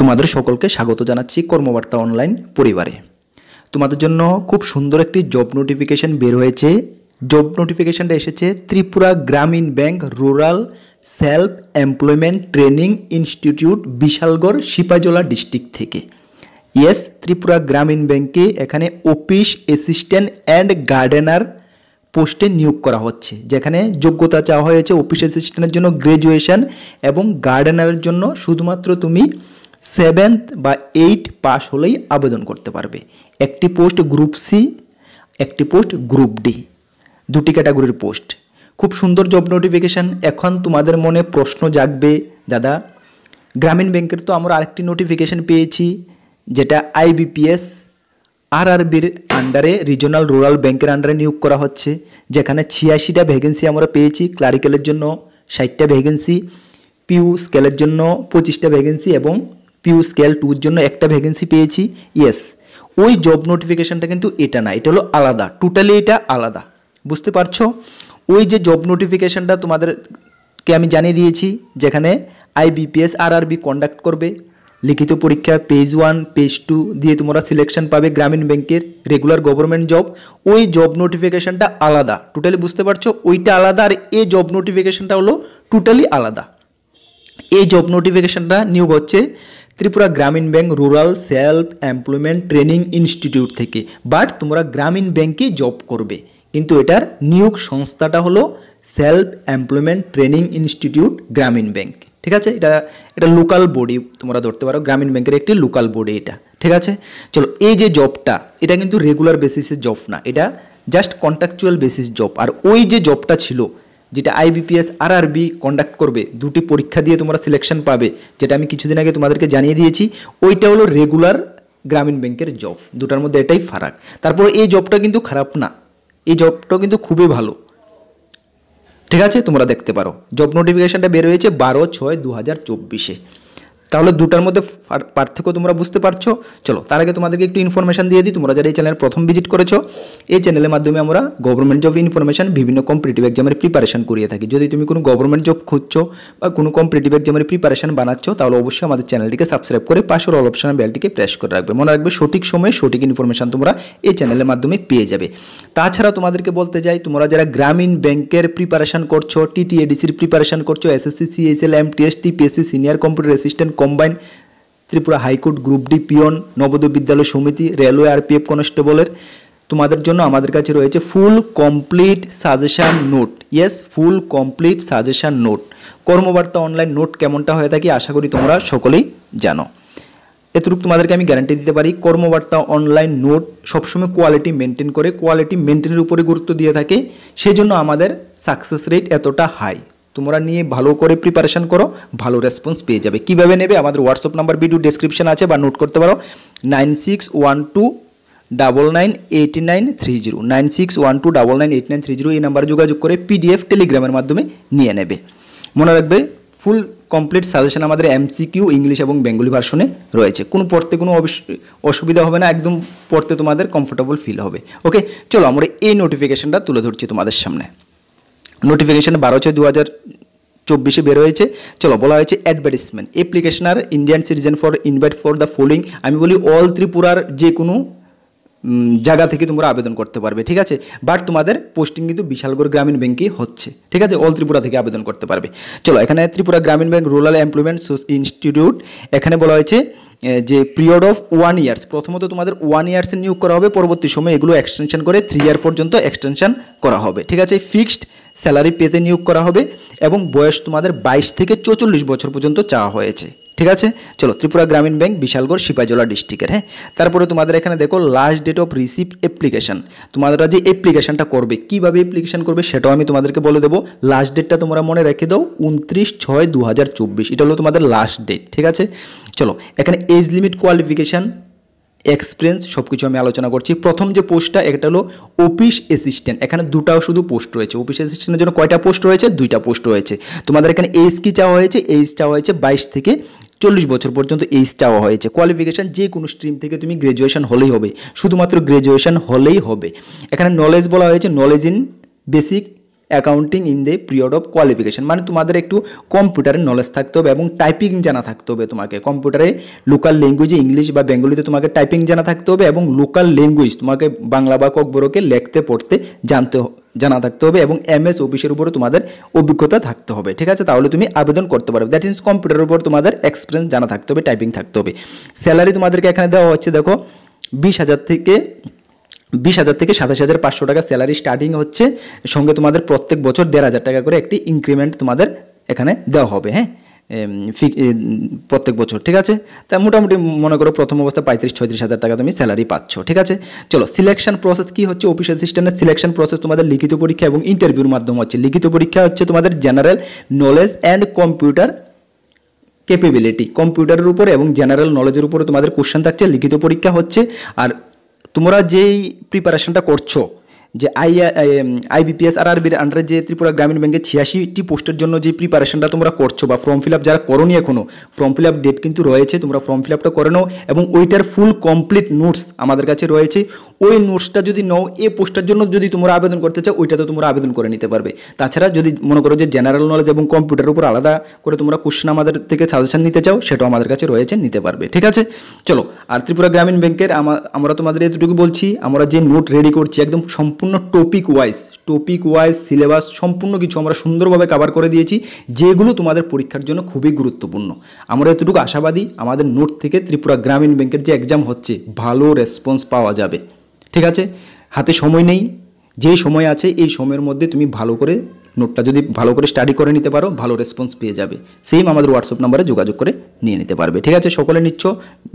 তোমাদের সকলকে স্বাগত জানাচ্ছি কর্মবার্তা অনলাইন পরিবারে তোমাদের জন্য খুব সুন্দর একটি জব নোটিফিকেশান বের হয়েছে জব নোটিফিকেশানটা এসেছে Tripura Gramin bank rural self employment training institute Bishalgarh Sepahijala district থেকে ইয়েস ত্রিপুরা গ্রামীণ ব্যাংকে এখানে অফিস অ্যাসিস্ট্যান্ট অ্যান্ড গার্ডেনার পোস্টে নিয়োগ করা হচ্ছে যেখানে যোগ্যতা চাওয়া হয়েছে অফিস অ্যাসিস্ট্যান্টের জন্য গ্র্যাজুয়েশন এবং গার্ডেনারের জন্য শুধুমাত্র তুমি সেভেন্থ বা এইট পাস হলেই আবেদন করতে পারবে একটি পোস্ট গ্রুপ সি একটি পোস্ট গ্রুপ ডি দুটি ক্যাটাগরির পোস্ট খুব সুন্দর জব নোটিফিকেশান এখন তোমাদের মনে প্রশ্ন জাগবে দাদা গ্রামীণ ব্যাংকের তো আমরা আরেকটি নোটিফিকেশান পেয়েছি যেটা আইবিপিএস আরআরবির আন্ডারে রিজনাল রুরাল ব্যাংকের আন্ডারে নিয়োগ করা হচ্ছে যেখানে ছিয়াশিটা ভ্যাকেন্সি আমরা পেয়েছি ক্লারিক্যালের জন্য ষাটটা ভ্যাকেন্সি পিউ স্কেলের জন্য পঁচিশটা ভ্যাকেন্সি এবং পিউ স্কেল টুর জন্য একটা ভ্যাকেন্সি পেয়েছি ইয়েস ওই জব নোটিফিকেশানটা কিন্তু এটা না এটা হলো আলাদা টোটালি এটা আলাদা বুঝতে পারছো ওই যে জব নোটিফিকেশানটা তোমাদেরকে আমি জানিয়ে দিয়েছি যেখানে আইবিপিএস আর আরবি কন্ডাক্ট করবে লিখিত পরীক্ষা পেজ ওয়ান পেজ টু দিয়ে তোমরা সিলেকশন পাবে গ্রামীণ ব্যাংকের রেগুলার গভর্নমেন্ট জব ওই জব নোটিফিকেশানটা আলাদা টোটালি বুঝতে পারছো ওইটা আলাদা আর এই জব নোটিফিকেশানটা হলো টোটালি আলাদা এই জব নোটিফিকেশানটা নিয়োগ হচ্ছে Tripura Gramin bank rural self employment training institute থেকে বাট তোমরা গ্রামীণ ব্যাংকে জব করবে কিন্তু এটার নিয়োগ সংস্থাটা হলো self employment training institute Gramin bank ঠিক আছে এটা এটা লোকাল বডি তোমরা ধরতে পারো গ্রামীণ ব্যাংকের একটি লোকাল বডি এটা ঠিক আছে চলো এই যে জবটা এটা কিন্তু রেগুলার বেসিসে জব না এটা জাস্ট কন্ট্রাকচুয়াল বেসিস জব আর ওই যে জবটা ছিল যেটা আইবিপিএস আর আরবি কন্ডাক্ট করবে দুটি পরীক্ষা দিয়ে তোমরা সিলেকশন পাবে যেটা আমি কিছুদিন আগে তোমাদেরকে জানিয়ে দিয়েছি ওইটা হলো রেগুলার গ্রামীণ ব্যাংকের জব দুটার মধ্যে এটাই ফারাক তারপর এই জবটা কিন্তু খারাপ না এই জবটাও কিন্তু খুবই ভালো ঠিক আছে তোমরা দেখতে পারো জব নোটিফিকেশানটা বের হয়েছে বারো ছয় দু হাজার চব্বিশে তাহলে দুটার মধ্যে পার্থক্য তোমরা বুঝতে পারছো চলো তার আগে তোমাদেরকে একটু ইনফরমেশান দিয়ে দিই তোমরা যারা এই চ্যানেল প্রথম ভিজিট করেছো এই চ্যানেলের মাধ্যমে আমরা গভর্নমেন্ট জব ইনফরমেশান বিভিন্ন কম্পিটিটিভ এক্সামের প্রিপারেশন করিয়ে থাকি যদি তুমি কোনো গভর্নমেন্ট জব খুঁজছো বা কোনো কম্পিটিটিভ এক্সামের প্রিপারেশন বানাচ্ছ তাহলে অবশ্যই আমাদের চ্যানেলটিকে সাবস্ক্রাইব করে পাশের অল অপশন বেলটিকে প্রেস করে রাখবে মনে রাখবে সঠিক সময়ে সঠিক ইনফরমেশান তোমরা এই চ্যানেলের মাধ্যমে পেয়ে যাবে তাছাড়া তোমাদেরকে বলতে যাই তোমরা যারা গ্রামীণ ব্যাংকের প্রিপারেশন করছো টিটিএডিসির প্রিপারেশন করছো SSC CSL MTS TPSC senior computer assistant combine Tripura high court group D peon Navodaya Vidyalaya Samiti railway আর পি এফ কনস্টেবলের তোমাদের জন্য আমাদের কাছে রয়েছে full complete suggestion note yes full complete suggestion note Karmabarta online note কেমনটা হয়ে থাকে আশা করি তোমরা সকলেই জানো এতটুকু তোমাদেরকে আমি গ্যারান্টি দিতে পারি কর্মবার্তা অনলাইন নোট সবসময় কোয়ালিটি মেনটেন করে কোয়ালিটি মেনটেনের উপরে গুরুত্ব দিয়ে থাকে সেজন্য আমাদের সাকসেস রেট এতটা হাই তোমরা নিয়ে ভালো করে প্রিপারেশান করো ভালো রেসপন্স পেয়ে যাবে কীভাবে নেবে আমাদের হোয়াটসঅ্যাপ নাম্বার ভিডিও ডিসক্রিপশান আছে বা নোট করতে পারো nine six one two double nine eight nine three zero nine six one two double nine eight nine three zero এই নাম্বারে যোগাযোগ করে পিডিএফ টেলিগ্রামের মাধ্যমে নিয়ে নেবে মনে রাখবে ফুল কমপ্লিট সাজেশন আমাদের এমসিকিউ ইংলিশ এবং বেঙ্গলি ভার্সনে রয়েছে কোনো পড়তে কোনো অসুবিধা হবে না একদম পড়তে তোমাদের কমফোর্টেবল ফিল হবে ওকে চলো আমরা এই নোটিফিকেশানটা তুলে ধরছি তোমাদের সামনে নোটিফিকেশান বারো ছয় দু হাজার চব্বিশে বের হয়েছে চলো বলা হয়েছে অ্যাডভার্টিসমেন্ট অ্যাপ্লিকেশন আর Indian citizen for invite for the following আমি বলি অল ত্রিপুরার যে কোনো জায়গা থেকে তোমরা আবেদন করতে পারবে ঠিক আছে বাট তোমাদের পোস্টিং কিন্তু বিশালগড় গ্রামীণ ব্যাঙ্কেই হচ্ছে ঠিক আছে অল ত্রিপুরা থেকে আবেদন করতে পারবে চলো এখানে Tripura Gramin bank rural employment institute এখানে বলা হয়েছে যে পিরিয়ড অফ ওয়ান ইয়ার্স প্রথমত তোমাদের ওয়ান ইয়ার্সে নিয়োগ করা হবে পরবর্তী সময় এগুলো এক্সটেনশন করে থ্রি ইয়ার পর্যন্ত এক্সটেনশন করা হবে ঠিক আছে ফিক্সড স্যালারি পেতে নিয়োগ করা হবে এবং বয়স তোমাদের বাইশ থেকে চৌচল্লিশ বছর পর্যন্ত চাওয়া হয়েছে ঠিক আছে চলো ত্রিপুরা গ্রামীণ ব্যাংক বিশালগড় সিপাইজলা ডিস্ট্রিক্টের হ্যাঁ তারপরে তোমাদের এখানে দেখো last date of receive application তোমাদেরা যে অ্যাপ্লিকেশানটা করবে কীভাবে অ্যাপ্লিকেশান করবে সেটাও আমি তোমাদেরকে বলে দেবো লাস্ট ডেটটা তোমরা মনে রেখে দাও উনত্রিশ ছয় দু এটা হলো তোমাদের লাস্ট ডেট ঠিক আছে চলো এখানে এজ লিমিট কোয়ালিফিকেশান এক্সপিরিয়েন্স সব কিছু আমি আলোচনা করছি প্রথম যে পোস্টটা এটা হলো অফিস অ্যাসিস্ট্যান্ট এখানে দুটাও শুধু পোস্ট রয়েছে অফিস অ্যাসিস্ট্যান্টের জন্য কয়টা পোস্ট রয়েছে দুইটা পোস্ট রয়েছে তোমাদের এখানে এইজ কি চাওয়া হয়েছে এইজ চাওয়া হয়েছে বাইশ থেকে চল্লিশ বছর পর্যন্ত এইজ চাওয়া হয়েছে কোয়ালিফিকেশান যে কোনো স্ট্রিম থেকে তুমি গ্র্যাজুয়েশান হলেই হবে শুধুমাত্র গ্র্যাজুয়েশান হলেই হবে এখানে নলেজ বলা হয়েছে knowledge in basic accounting in the period of qualification মানে তোমাদের একটু কম্পিউটারের নলেজ থাকতে হবে এবং টাইপিং জানা থাকতে হবে তোমাকে কম্পিউটারে লোকাল ল্যাঙ্গুয়েজে ইংলিশ বা বেঙ্গলিতে তোমাকে টাইপিং জানা থাকতে হবে এবং লোকাল ল্যাঙ্গুয়েজ তোমাকে বাংলা বা ককবরকে লেখতে পড়তে জানতে জানা থাকতে হবে এবং এম এস অফিসের উপরে তোমাদের অভিজ্ঞতা থাকতে হবে ঠিক আছে তাহলে তুমি আবেদন করতে পারবে দ্যাট মিনস কম্পিউটারের উপর তোমাদের এক্সপিরিয়েন্স জানা থাকতে হবে টাইপিং থাকতে হবে স্যালারি তোমাদেরকে এখানে দেওয়া হচ্ছে দেখো বিশ হাজার থেকে বিশ হাজার থেকে সাতাশ হাজার পাঁচশো টাকা স্যালারি স্টার্টিং হচ্ছে সঙ্গে তোমাদের প্রত্যেক বছর দেড় হাজার টাকা করে একটি ইনক্রিমেন্ট তোমাদের এখানে দেওয়া হবে হ্যাঁ প্রত্যেক বছর ঠিক আছে তা মোটামুটি মনে করো প্রথম অবস্থা পঁয়ত্রিশ ছয়ত্রিশ হাজার টাকা তুমি স্যালারি পাচ্ছ ঠিক আছে চলো সিলেকশন প্রসেস কী হচ্ছে অফিস অ্যাসিস্ট্যান্টের সিলেকশন প্রসেস তোমাদের লিখিত পরীক্ষা এবং ইন্টারভিউর মাধ্যমে হচ্ছে লিখিত পরীক্ষা হচ্ছে তোমাদের general knowledge and computer capability কম্পিউটারের উপরে এবং জেনারেল নলেজের উপরে তোমাদের কোশ্চেন থাকছে লিখিত পরীক্ষা হচ্ছে আর তোমরা যেই প্রিপারেশনটা করছো যে আই আইবিপিএস আর আরবির আন্ডারে যে ত্রিপুরা গ্রামীণ ব্যাঙ্কে ছিয়াশিটি পোস্টের জন্য যে প্রিপারেশনটা তোমরা করছো বা ফর্ম ফিল আপ যারা করনি এখনও ফর্ম ফিল আপ ডেট কিন্তু রয়েছে তোমরা ফর্ম ফিল আপটা করে নাও এবং ওইটার ফুল কমপ্লিট নোটস আমাদের কাছে রয়েছে ওই নোটসটা যদি নাও এ পোস্টের জন্য যদি তোমরা আবেদন করতে চাও ওইটাতে তোমরা আবেদন করে নিতে পারবে তাছাড়া যদি মনে করো যে জেনারেল নলেজ এবং কম্পিউটারের উপর আলাদা করে তোমরা কোশ্চেন আমাদের থেকে সাজেশন নিতে চাও সেটাও আমাদের কাছে রয়েছে নিতে পারবে ঠিক আছে চলো আর ত্রিপুরা গ্রামীণ ব্যাংকের আমরা তোমাদের এতটুকু বলছি আমরা যে নোট রেডি করছি একদম সম্পূর্ণ সম্পূর্ণ topic wise topic wise syllabus সম্পূর্ণ কিছু আমরা সুন্দরভাবে কাভার করে দিয়েছি যেগুলো তোমাদের পরীক্ষার জন্য খুবই গুরুত্বপূর্ণ আমরা এতটুকু আশাবাদী আমাদের নোট থেকে ত্রিপুরা গ্রামীণ ব্যাংকের যে এক্সাম হচ্ছে ভালো রেসপন্স পাওয়া যাবে ঠিক আছে হাতে সময় নেই যে সময় আছে এই সময়ের মধ্যে তুমি ভালো করে নোটটা যদি ভালো করে স্টাডি করে নিতে পারো ভালো রেসপন্স পেয়ে যাবে সেম আমাদের হোয়াটসঅ্যাপ নাম্বারে যোগাযোগ করে নিয়ে নিতে পারবে ঠিক আছে সকলে নিচ্ছ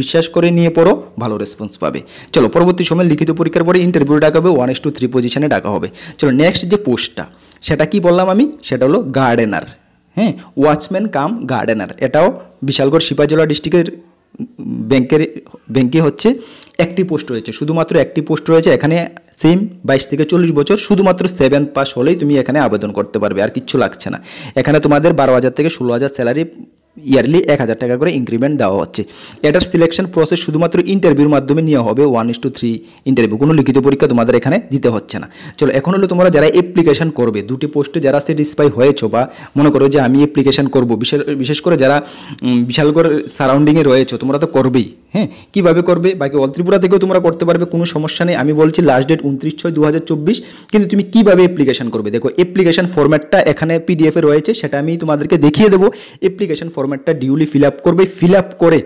বিশ্বাস করে নিয়ে পড়ো ভালো রেসপন্স পাবে চলো পরবর্তী সময় লিখিত পরীক্ষার পরে ইন্টারভিউ ডাকা হবে ওয়ান এস টু থ্রি পজিশানে ডাকা হবে চলো নেক্সট যে পোস্টটা সেটা কি বললাম আমি সেটা হলো গার্ডেনার হ্যাঁ ওয়াচম্যান কাম গার্ডেনার এটাও বিশালগড় জেলা ডিস্ট্রিক্টের ব্যাংকের ব্যাংকে হচ্ছে একটি পোস্ট রয়েছে শুধুমাত্র একটি পোস্ট রয়েছে এখানে সেম বাইশ থেকে চল্লিশ বছর শুধুমাত্র সেভেন পাস হলেই তুমি এখানে আবেদন করতে পারবে আর কিচ্ছু লাগছে না এখানে তোমাদের বারো হাজার থেকে ষোলো হাজার স্যালারি ইয়ারলি এক হাজার টাকা করে ইনক্রিমেন্ট দেওয়া হচ্ছে এটার সিলেকশন প্রসেস শুধুমাত্র ইন্টারভিউর মাধ্যমে নেওয়া হবে one is to three interview কোনো লিখিত পরীক্ষা তোমাদের এখানে দিতে হচ্ছে না চলো এখন হলো তোমরা যারা অ্যাপ্লিকেশন করবে দুটি পোস্টে যারা স্যাটিসফাই হয়েছো বা মনে করো যে আমি অ্যাপ্লিকেশন করবো বিশেষ করে যারা বিশাল করে সারাউন্ডিংয়ে রয়েছো তোমরা তো করবেই হ্যাঁ কীভাবে করবে বাকি অল ত্রিপুরা থেকেও তোমরা করতে পারবে কোনো সমস্যা নেই আমি বলছি লাস্ট ডেট উনত্রিশ ছয় দু কিন্তু তুমি কীভাবে অ্যাপ্লিকেশন করবে দেখো অ্যাপ্লিকেশান ফর্ম্যাটটা এখানে পিডিএফে রয়েছে সেটা আমি তোমাদেরকে দেখিয়ে দেবো অ্যাপ্লিকেশন ফর্ম্যাটটা ডিউলি ফিল আপ করবে ফিল আপ করে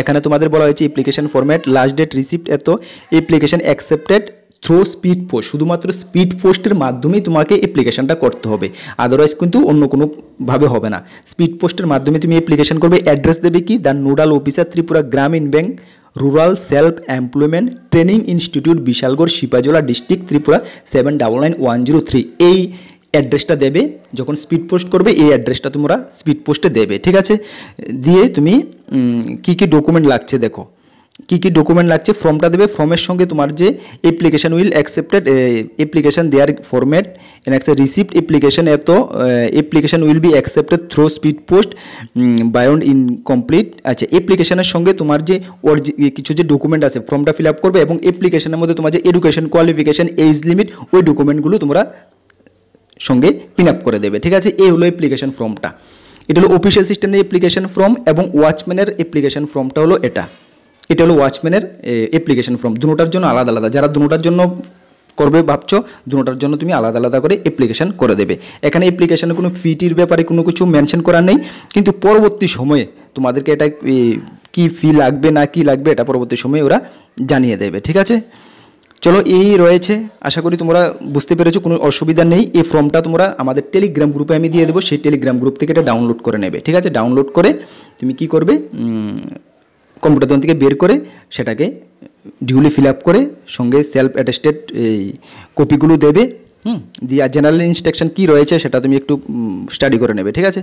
এখানে তোমাদের বলা হয়েছে application format last date receipt at application accepted through speed post শুধুমাত্র স্পিড পোস্টের মাধ্যমেই তোমাকে অ্যাপ্লিকেশানটা করতে হবে আদারওয়াইজ কিন্তু অন্য কোনোভাবে হবে না স্পিড পোস্টের মাধ্যমে তুমি অ্যাপ্লিকেশান করবে অ্যাড্রেস দেবে কি the nodal officer Tripura Gramin bank rural self employment training institute Bishalgarh Sepahijala district Tripura seven double nine one zero three এই অ্যাড্রেসটা দেবে যখন স্পিড পোস্ট করবে এই অ্যাড্রেসটা তোমরা স্পিড পোস্টে দেবে ঠিক আছে দিয়ে তুমি কি কি ডকুমেন্ট লাগছে দেখো কী কী ডকুমেন্ট লাগছে ফর্মটা দেবে ফর্মের সঙ্গে তোমার যে application will accepted application their format an receipt application at application will be accepted through speed post beyond incomplete আচ্ছা অ্যাপ্লিকেশানের সঙ্গে তোমার যে ওর কিছু যে ডকুমেন্ট আছে ফর্মটা ফিল আপ করবে এবং অ্যাপ্লিকেশানের মধ্যে তোমার যে এডুকেশন কোয়ালিফিকেশান এজ লিমিট ওই ডকুমেন্টগুলো তোমরা সঙ্গে পিন আপ করে দেবে ঠিক আছে এই হলো অ্যাপ্লিকেশান ফর্মটা এটা হলো অফিসিয়াল সিস্টেমের অ্যাপ্লিকেশান ফর্ম এবং ওয়াচম্যানের অ্যাপ্লিকেশান ফর্মটা হলো এটা এটা হলো ওয়াচম্যানের অ্যাপ্লিকেশন ফর্ম দুটার জন্য আলাদা আলাদা যারা দুটার জন্য করবে ভাবছো দুটার জন্য তুমি আলাদা আলাদা করে অ্যাপ্লিকেশান করে দেবে এখানে অ্যাপ্লিকেশানে কোনো ফিটির ব্যাপারে কোনো কিছু মেনশন করার নেই কিন্তু পরবর্তী সময়ে তোমাদেরকে এটা কি ফি লাগবে না কি লাগবে এটা পরবর্তী সময়ে ওরা জানিয়ে দেবে ঠিক আছে চলো এই রয়েছে আশা করি তোমরা বুঝতে পেরেছো কোনো অসুবিধা নেই এই ফর্মটা তোমরা আমাদের টেলিগ্রাম গ্রুপে আমি দিয়ে দেবো সেই টেলিগ্রাম গ্রুপ থেকে এটা ডাউনলোড করে নেবে ঠিক আছে ডাউনলোড করে তুমি কি করবে কম্পিউটার থেকে বের করে সেটাকে ডিউলি ফিল আপ করে সঙ্গে সেলফ অ্যাটেস্টেড এই কপিগুলো দেবে হুম দিয়ে আর জেনারেল ইনস্ট্রাকশান কী রয়েছে সেটা তুমি একটু স্টাডি করে নেবে ঠিক আছে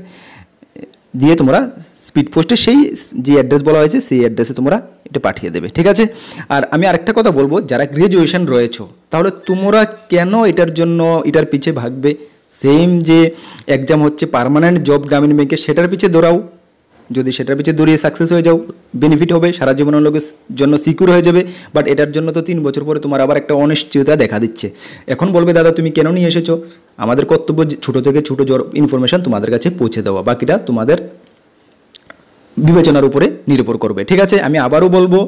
দিয়ে তোমরা স্পিড পোস্টে সেই যে অ্যাড্রেস বলা হয়েছে সেই অ্যাড্রেসে তোমরা এটা পাঠিয়ে দেবে ঠিক আছে আর আমি আরেকটা কথা বলবো যারা গ্রাজুয়েশন রয়েছে তাহলে তোমরা কেন এটার জন্য এটার পিছিয়ে ভাগবে সেম যে এক্সাম হচ্ছে পারমানেন্ট জব গ্রামীণ ব্যাংকে সেটার পিছিয়ে দৌড়াও যদি সেটার পিছিয়ে দৌড়িয়ে সাকসেস হয়ে যাও বেনিফিট হবে সারা জীবনের লোকের জন্য সিকিউর হয়ে যাবে বাট এটার জন্য তো তিন বছর পরে তোমার আবার একটা অনিশ্চয়তা দেখা দিচ্ছে এখন বলবে দাদা তুমি কেন নিয়ে এসেছো আমাদের কর্তব্য ছোটো থেকে ছোটো ইনফরমেশান তোমাদের কাছে পৌঁছে দেওয়া বাকিটা তোমাদের বিবেচনার উপরে নির্ভর করবে ঠিক আছে আমি আবারও বলবো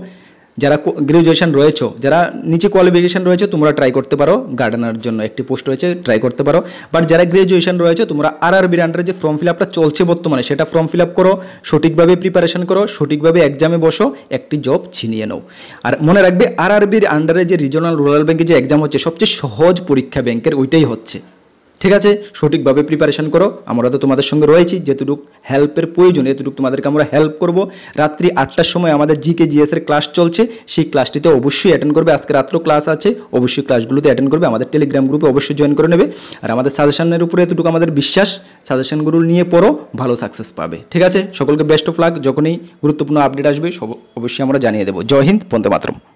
যারা গ্র্যাজুয়েশন রয়েছে যারা নিচে কোয়ালিফিকেশন রয়েছে তোমরা ট্রাই করতে পারো গার্ডেনার জন্য একটি পোস্ট রয়েছে ট্রাই করতে পারো বাট যারা গ্র্যাজুয়েশন রয়েছে তোমরা আর আর বির আন্ডারে যে ফর্ম ফিল আপটা চলছে বর্তমানে সেটা ফর্ম ফিল আপ করো সঠিকভাবে প্রিপারেশন করো সঠিকভাবে এক্সামে বসো একটি জব ছিনিয়ে নাও আর মনে রাখবে আর আর বির আন্ডারে যে রিজনাল রুরাল ব্যাঙ্কে যে এক্সাম হচ্ছে সবচেয়ে সহজ পরীক্ষা ব্যাংকের ওইটাই হচ্ছে ঠিক আছে সঠিকভাবে প্রিপারেশান করো আমরা তো তোমাদের সঙ্গে রয়েছি যেতটুক হেল্পের প্রয়োজন এতটুকু তোমাদেরকে আমরা হেল্প করব রাত্রি আটটার সময় আমাদের জিকে জিএসের ক্লাস চলছে সেই ক্লাসটিতে অবশ্যই অ্যাটেন্ড করবে আজকে রাত্র ক্লাস আছে অবশ্যই ক্লাসগুলোতে অ্যাটেন্ড করবে আমাদের টেলিগ্রাম গ্রুপে অবশ্যই জয়েন করে নেবে আর আমাদের সাজেশনের উপরে এতটুকু আমাদের বিশ্বাস সাজেশনগুলো নিয়ে পড়ো ভালো সাকসেস পাবে ঠিক আছে সকলকে বেস্ট অফ লাক যখনই গুরুত্বপূর্ণ আপডেট আসবে সব অবশ্যই আমরা জানিয়ে দেবো জয় হিন্দ বন্দে মাতরম